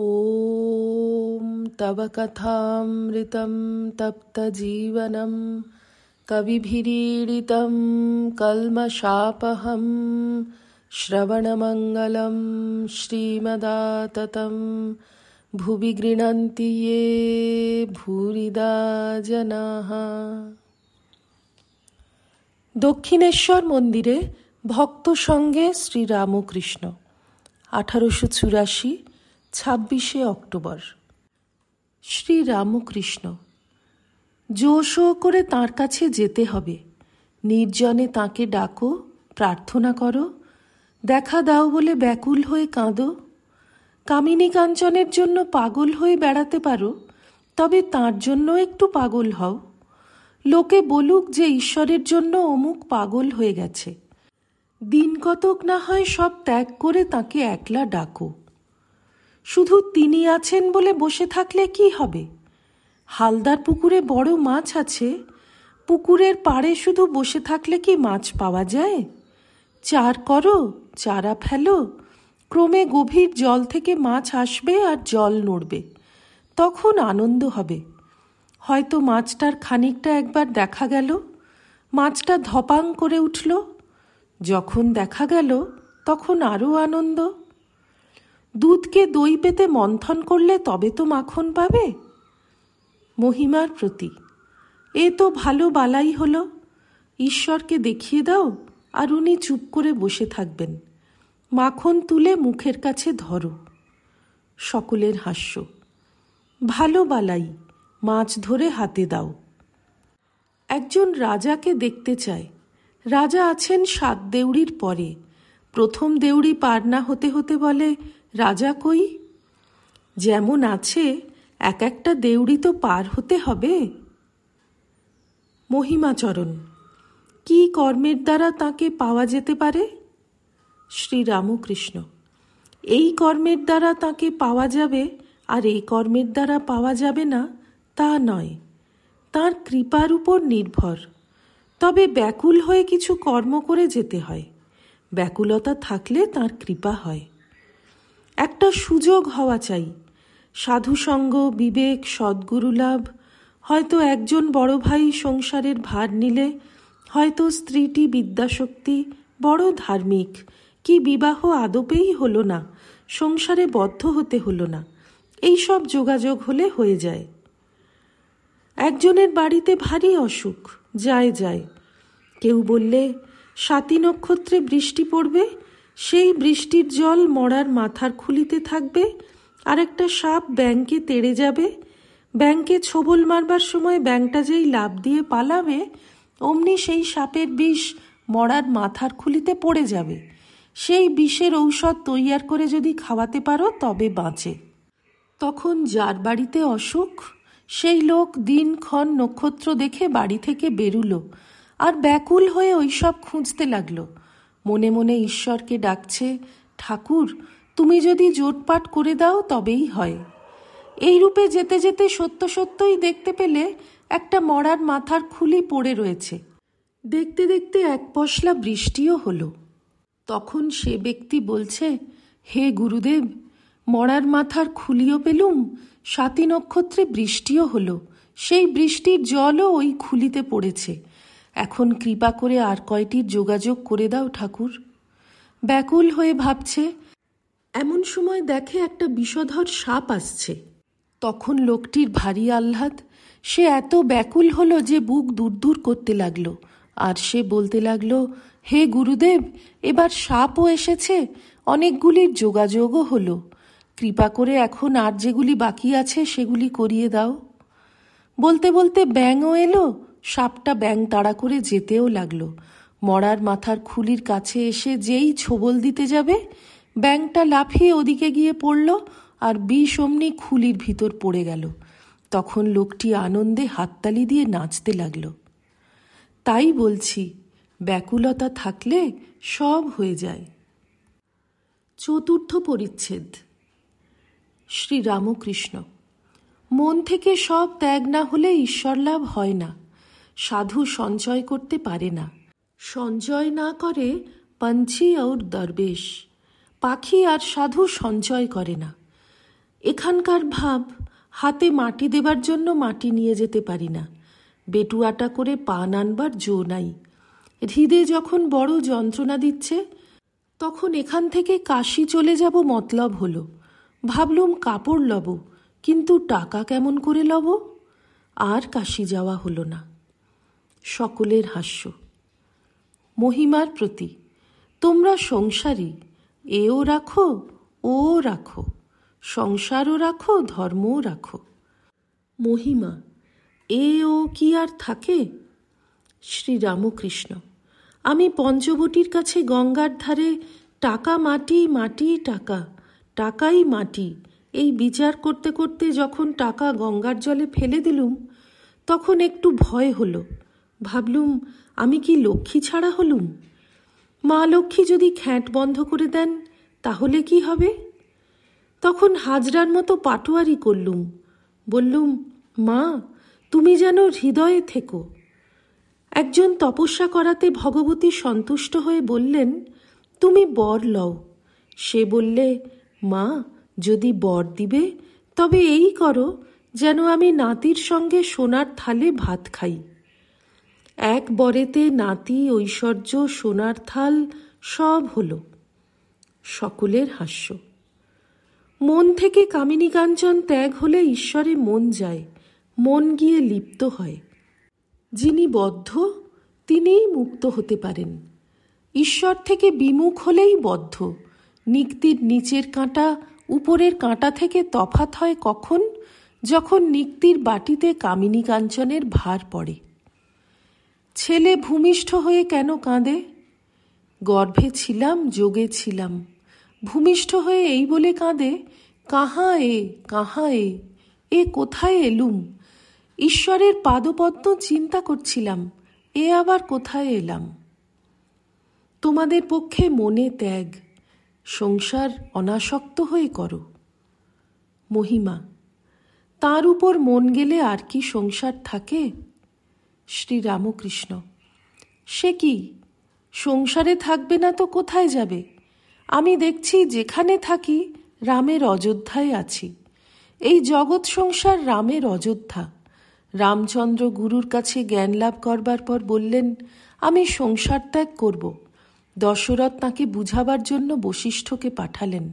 ॐ तव कथामृतं तप्तजीवनं कविभिरीडितं कल्मषापहं श्रवणमङ्गलं श्रीमदाततं भुवि गृह्णन्ति ये भूरिदा জনাহ দক্ষিণেশ্বর মন্দিরে ভক্ত সঙ্গে শ্রীরামকৃষ্ণ আঠারোশো চুরাশি ছাব্বিশে অক্টোবর শ্রী রামকৃষ্ণ জোশো করে তাঁর কাছে যেতে হবে নির্জনে তাঁকে ডাকো প্রার্থনা করো দেখা দাও বলে ব্যাকুল হয়ে কাঁদো কামিনী কাঞ্চনের জন্য পাগল হয়ে বেড়াতে পারো তবে তার জন্য একটু পাগল হও লোকে বলুক যে ঈশ্বরের জন্য অমুক পাগল হয়ে গেছে দিন কতক না হয় সব ত্যাগ করে তাকে একলা ডাকো শুধু তিনি আছেন বলে বসে থাকলে কি হবে হালদার পুকুরে বড় মাছ আছে পুকুরের পাড়ে শুধু বসে থাকলে কি মাছ পাওয়া যায় চার করো চারা ফেলো ক্রমে গভীর জল থেকে মাছ আসবে আর জল নড়বে তখন আনন্দ হবে হয়তো মাছটার খানিকটা একবার দেখা গেল মাছটা ধপাং করে উঠল যখন দেখা গেল তখন আরও আনন্দ দুধকে দই পেতে মন্থন করলে তবে তো মাখন পাবে মহিমার প্রতি এ তো ভালো বালাই হলো ঈশ্বরকে দেখিয়ে দাও আর উনি চুপ করে বসে থাকবেন মাখন তুলে মুখের কাছে ধরো সকলের হাস্য ভালো বালাই মাছ ধরে হাতে দাও একজন রাজাকে দেখতে চায় রাজা আছেন সাত দেউড়ির পরে প্রথম দেউড়ি পার না হতে হতে বলে রাজা কই যেমন আছে এক একটা দেউড়ি তো পার হতে হবে মহিমাচরণ কি কর্মের দ্বারা তাকে পাওয়া যেতে পারে রামকৃষ্ণ এই কর্মের দ্বারা তাকে পাওয়া যাবে আর এই কর্মের দ্বারা পাওয়া যাবে না তা নয় তার কৃপার উপর নির্ভর তবে ব্যাকুল হয়ে কিছু কর্ম করে যেতে হয় ব্যাকুলতা থাকলে তার কৃপা হয় একটা সুযোগ হওয়া চাই সাধুসঙ্গ বিবেক সদ্গুরু লাভ হয়তো একজন বড় ভাই সংসারের ভার নিলে হয়তো স্ত্রীটি বিদ্যাশক্তি বড় ধার্মিক কি বিবাহ আদপেই হলো না সংসারে বদ্ধ হতে হলো না এই সব যোগাযোগ হলে হয়ে যায় একজনের বাড়িতে ভারী অসুখ যায় যায় কেউ বললে স্বাতী নক্ষত্রে বৃষ্টি পড়বে সেই বৃষ্টির জল মরার মাথার খুলিতে থাকবে আর একটা সাপ ব্যাংকে তেড়ে যাবে ব্যাংকে ছোবল মারবার সময় ব্যাংকটা যেই লাভ দিয়ে পালাবে অমনি সেই সাপের বিষ মরার মাথার খুলিতে পড়ে যাবে সেই বিষের ঔষধ তৈয়ার করে যদি খাওয়াতে পারো তবে বাঁচে তখন যার বাড়িতে অসুখ সেই লোক দিনক্ষণ নক্ষত্র দেখে বাড়ি থেকে বেরুলো আর ব্যাকুল হয়ে ওই সব খুঁজতে লাগলো মনে মনে ঈশ্বরকে ডাকছে ঠাকুর তুমি যদি জোটপাট করে দাও তবেই হয় এই রূপে যেতে যেতে সত্য সত্যই দেখতে পেলে একটা মরার মাথার খুলি পড়ে রয়েছে দেখতে দেখতে এক পশলা বৃষ্টিও হলো তখন সে ব্যক্তি বলছে হে গুরুদেব মরার মাথার খুলিও পেলুম সাতি নক্ষত্রে বৃষ্টিও হলো সেই বৃষ্টির জলও ওই খুলিতে পড়েছে এখন কৃপা করে আর কয়টির যোগাযোগ করে দাও ঠাকুর ব্যাকুল হয়ে ভাবছে এমন সময় দেখে একটা বিষধর সাপ আসছে তখন লোকটির ভারী আহ্লাদ সে এত ব্যাকুল হলো যে বুক দূর দূর করতে লাগলো আর সে বলতে লাগলো হে গুরুদেব এবার সাপও এসেছে অনেকগুলির যোগাযোগও হলো কৃপা করে এখন আর যেগুলি বাকি আছে সেগুলি করিয়ে দাও বলতে বলতে ব্যাঙও এলো সাপটা ব্যাং তাড়া করে যেতেও লাগলো মরার মাথার খুলির কাছে এসে যেই ছোবল দিতে যাবে ব্যাংটা লাফিয়ে ওদিকে গিয়ে পড়ল আর বিষ অমনি খুলির ভিতর পড়ে গেল তখন লোকটি আনন্দে হাততালি দিয়ে নাচতে লাগল তাই বলছি ব্যাকুলতা থাকলে সব হয়ে যায় চতুর্থ পরিচ্ছেদ শ্রী রামকৃষ্ণ মন থেকে সব ত্যাগ না হলে ঈশ্বর লাভ হয় না সাধু সঞ্চয় করতে পারে না সঞ্চয় না করে পঞ্চি আউর দরবেশ পাখি আর সাধু সঞ্চয় করে না এখানকার ভাব হাতে মাটি দেবার জন্য মাটি নিয়ে যেতে পারি না বেটুয়াটা করে পান আনবার জো নাই হৃদে যখন বড় যন্ত্রণা দিচ্ছে তখন এখান থেকে কাশি চলে যাব মতলব হলো ভাবলুম কাপড় লব কিন্তু টাকা কেমন করে লব আর কাশি যাওয়া হলো না সকলের হাস্য মহিমার প্রতি তোমরা সংসারী এও রাখো ও রাখো সংসারও রাখো ধর্মও রাখো মহিমা এ ও কি আর থাকে শ্রীরামকৃষ্ণ আমি পঞ্চবটির কাছে গঙ্গার ধারে টাকা মাটি মাটি টাকা টাকাই মাটি এই বিচার করতে করতে যখন টাকা গঙ্গার জলে ফেলে দিলুম তখন একটু ভয় হলো ভাবলুম আমি কি লক্ষ্মী ছাড়া হলুম মা লক্ষ্মী যদি খ্যাঁট বন্ধ করে দেন তাহলে কি হবে তখন হাজরার মতো পাটোয়ারি করলুম বললুম মা তুমি যেন হৃদয়ে থেকো একজন তপস্যা করাতে ভগবতী সন্তুষ্ট হয়ে বললেন তুমি বর লও সে বললে মা যদি বর দিবে তবে এই করো যেন আমি নাতির সঙ্গে সোনার থালে ভাত খাই এক বরেতে নাতি ঐশ্বর্য সোনার থাল সব হলো সকলের হাস্য মন থেকে কামিনী কাঞ্চন ত্যাগ হলে ঈশ্বরে মন যায় মন গিয়ে লিপ্ত হয় যিনি বদ্ধ তিনিই মুক্ত হতে পারেন ঈশ্বর থেকে বিমুখ হলেই বদ্ধ নিক্তির নিচের কাঁটা উপরের কাঁটা থেকে তফাত হয় কখন যখন নিক্তির বাটিতে কামিনী কাঞ্চনের ভার পড়ে ছেলে ভূমিষ্ঠ হয়ে কেন কাঁদে গর্ভে ছিলাম যোগে ছিলাম ভূমিষ্ঠ হয়ে এই বলে কাঁদে কাহা এ কাহা এ এ কোথায় এলুম ঈশ্বরের পাদপদ্ম চিন্তা করছিলাম এ আবার কোথায় এলাম তোমাদের পক্ষে মনে ত্যাগ সংসার অনাসক্ত হয়ে করো মহিমা তার উপর মন গেলে আর কি সংসার থাকে শ্রীরামকৃষ্ণ সে কি সংসারে থাকবে না তো কোথায় যাবে আমি দেখছি যেখানে থাকি রামের অযোধ্যায় আছি এই জগৎ সংসার রামের অযোধ্যা রামচন্দ্র গুরুর কাছে জ্ঞান লাভ করবার পর বললেন আমি সংসার ত্যাগ করব দশরথ তাঁকে বুঝাবার জন্য বশিষ্ঠকে পাঠালেন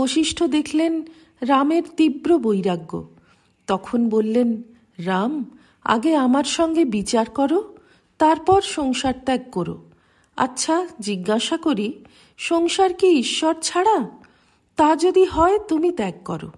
বশিষ্ঠ দেখলেন রামের তীব্র বৈরাগ্য তখন বললেন রাম আগে আমার সঙ্গে বিচার করো তারপর সংসার ত্যাগ করো আচ্ছা জিজ্ঞাসা করি সংসার কি ঈশ্বর ছাড়া তা যদি হয় তুমি ত্যাগ করো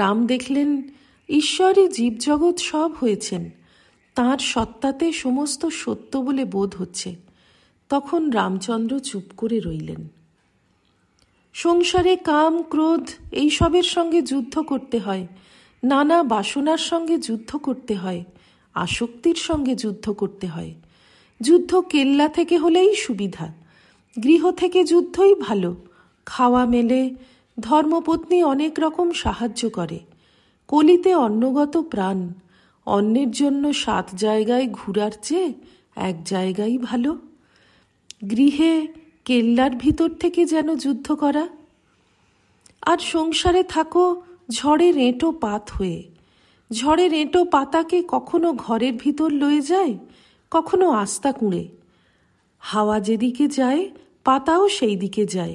রাম দেখলেন ঈশ্বরই জীবজগৎ সব হয়েছেন তার সত্তাতে সমস্ত সত্য বলে বোধ হচ্ছে তখন রামচন্দ্র চুপ করে রইলেন সংসারে কাম ক্রোধ এইসবের সঙ্গে যুদ্ধ করতে হয় নানা বাসনার সঙ্গে যুদ্ধ করতে হয় আসক্তির সঙ্গে যুদ্ধ করতে হয় যুদ্ধ কেল্লা থেকে হলেই সুবিধা গৃহ থেকে যুদ্ধই ভালো খাওয়া মেলে ধর্মপত্নী অনেক রকম সাহায্য করে কলিতে অন্নগত প্রাণ অন্যের জন্য সাত জায়গায় ঘুরার চেয়ে এক জায়গাই ভালো গৃহে কেল্লার ভিতর থেকে যেন যুদ্ধ করা আর সংসারে থাকো ঝড়ে রেঁটো পাত হয়ে ঝড়ে রেঁটো পাতাকে কখনো ঘরের ভিতর লয়ে যায় কখনো আস্তা কুঁড়ে হাওয়া যেদিকে যায় পাতাও সেই দিকে যায়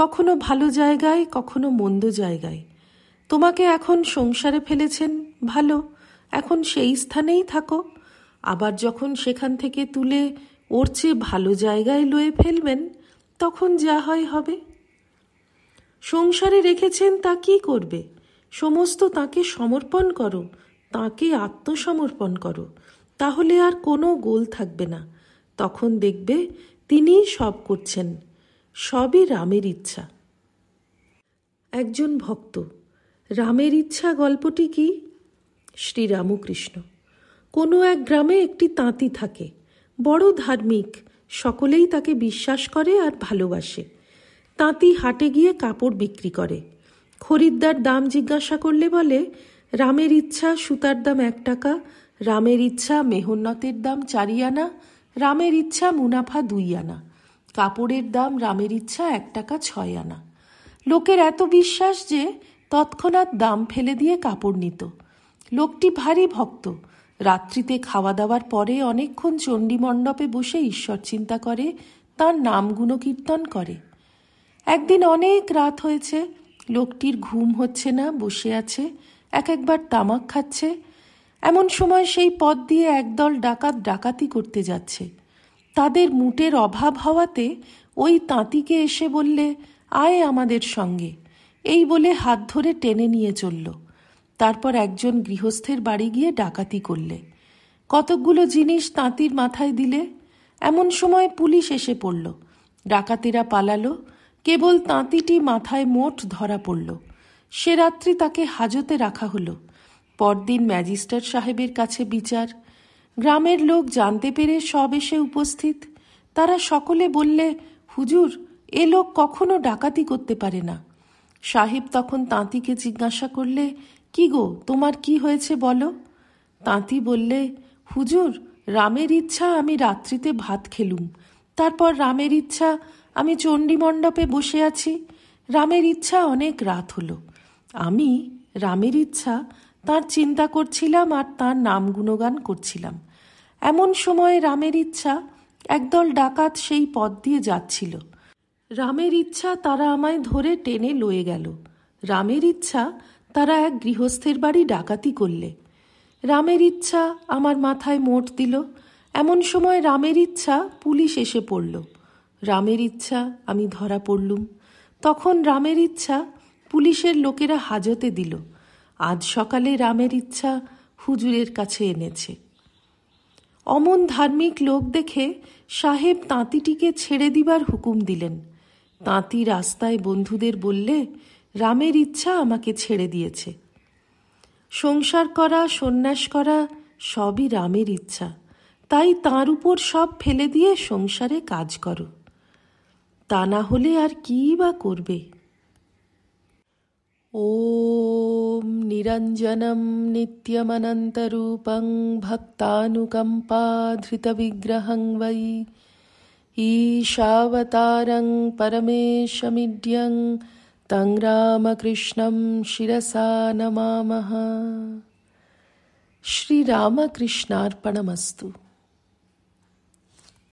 কখনো ভালো জায়গায় কখনো মন্দ জায়গায় তোমাকে এখন সংসারে ফেলেছেন ভালো এখন সেই স্থানেই থাকো আবার যখন সেখান থেকে তুলে ওর চেয়ে ভালো জায়গায় লয়ে ফেলবেন তখন যা হয় হবে সংসারে রেখেছেন তা কি করবে সমস্ত তাকে সমর্পণ করো তাকে আত্মসমর্পণ করো তাহলে আর কোনো গোল থাকবে না তখন দেখবে তিনিই সব করছেন সবই রামের ইচ্ছা একজন ভক্ত রামের ইচ্ছা গল্পটি কি রামকৃষ্ণ কোনো এক গ্রামে একটি তাঁতি থাকে বড় ধার্মিক সকলেই তাকে বিশ্বাস করে আর ভালোবাসে তাঁতি হাটে গিয়ে কাপড় বিক্রি করে খরিদ্দার দাম জিজ্ঞাসা করলে বলে রামের ইচ্ছা সুতার দাম এক টাকা রামের ইচ্ছা মেহন্নতের দাম চারি আনা রামের ইচ্ছা মুনাফা দুই আনা কাপড়ের দাম রামের ইচ্ছা এক টাকা ছয় আনা লোকের এত বিশ্বাস যে তৎক্ষণাৎ দাম ফেলে দিয়ে কাপড় নিত লোকটি ভারী ভক্ত রাত্রিতে খাওয়া দাওয়ার পরে অনেকক্ষণ চণ্ডী মণ্ডপে বসে ঈশ্বর চিন্তা করে তার নাম গুণকীর্তন করে একদিন অনেক রাত হয়েছে লোকটির ঘুম হচ্ছে না বসে আছে এক একবার তামাক খাচ্ছে এমন সময় সেই পথ দিয়ে একদল ডাকাত ডাকাতি করতে যাচ্ছে তাদের মুটের অভাব হওয়াতে ওই তাঁতিকে এসে বললে আয় আমাদের সঙ্গে এই বলে হাত ধরে টেনে নিয়ে চলল তারপর একজন গৃহস্থের বাড়ি গিয়ে ডাকাতি করলে কতকগুলো জিনিস তাঁতির মাথায় দিলে এমন সময় পুলিশ এসে পড়ল ডাকাতিরা পালালো কেবল তাঁতিটি মাথায় মোট ধরা পড়ল সে রাত্রি তাকে হাজতে রাখা হলো পরদিন ম্যাজিস্ট্রেট সাহেবের কাছে বিচার গ্রামের লোক জানতে পেরে সব এসে উপস্থিত তারা সকলে বললে হুজুর এ লোক কখনো ডাকাতি করতে পারে না সাহেব তখন তাঁতিকে জিজ্ঞাসা করলে কি গো তোমার কি হয়েছে বলো তাঁতি বললে হুজুর রামের ইচ্ছা আমি রাত্রিতে ভাত খেলুম তারপর রামের ইচ্ছা আমি চণ্ডী মণ্ডপে বসে আছি রামের ইচ্ছা অনেক রাত হলো আমি রামের ইচ্ছা তার চিন্তা করছিলাম আর তার নাম গুণগান করছিলাম এমন সময় রামের ইচ্ছা একদল ডাকাত সেই পথ দিয়ে যাচ্ছিল রামের ইচ্ছা তারা আমায় ধরে টেনে লয়ে গেল রামের ইচ্ছা তারা এক গৃহস্থের বাড়ি ডাকাতি করলে রামের ইচ্ছা আমার মাথায় মোট দিল এমন সময় রামের ইচ্ছা পুলিশ এসে পড়ল রামের ইচ্ছা আমি ধরা পড়লুম তখন রামের ইচ্ছা পুলিশের লোকেরা হাজতে দিল আজ সকালে রামের ইচ্ছা হুজুরের কাছে এনেছে অমন ধার্মিক লোক দেখে সাহেব তাঁতিটিকে ছেড়ে দিবার হুকুম দিলেন তাঁতি রাস্তায় বন্ধুদের বললে রামের ইচ্ছা আমাকে ছেড়ে দিয়েছে সংসার করা সন্ন্যাস করা সবই রামের ইচ্ছা তাই তার উপর সব ফেলে দিয়ে সংসারে কাজ করো তা না হলে আর কী বা করবে ॐ निरञ्जनं नित्यमनन्तरूपं भक्तानुकम्पाधृतविग्रहं वै ईशावतारं परमेशमिड्यं तं रामकृष्णं शिरसा नमामः श्रीरामकृष्णार्पणमस्तु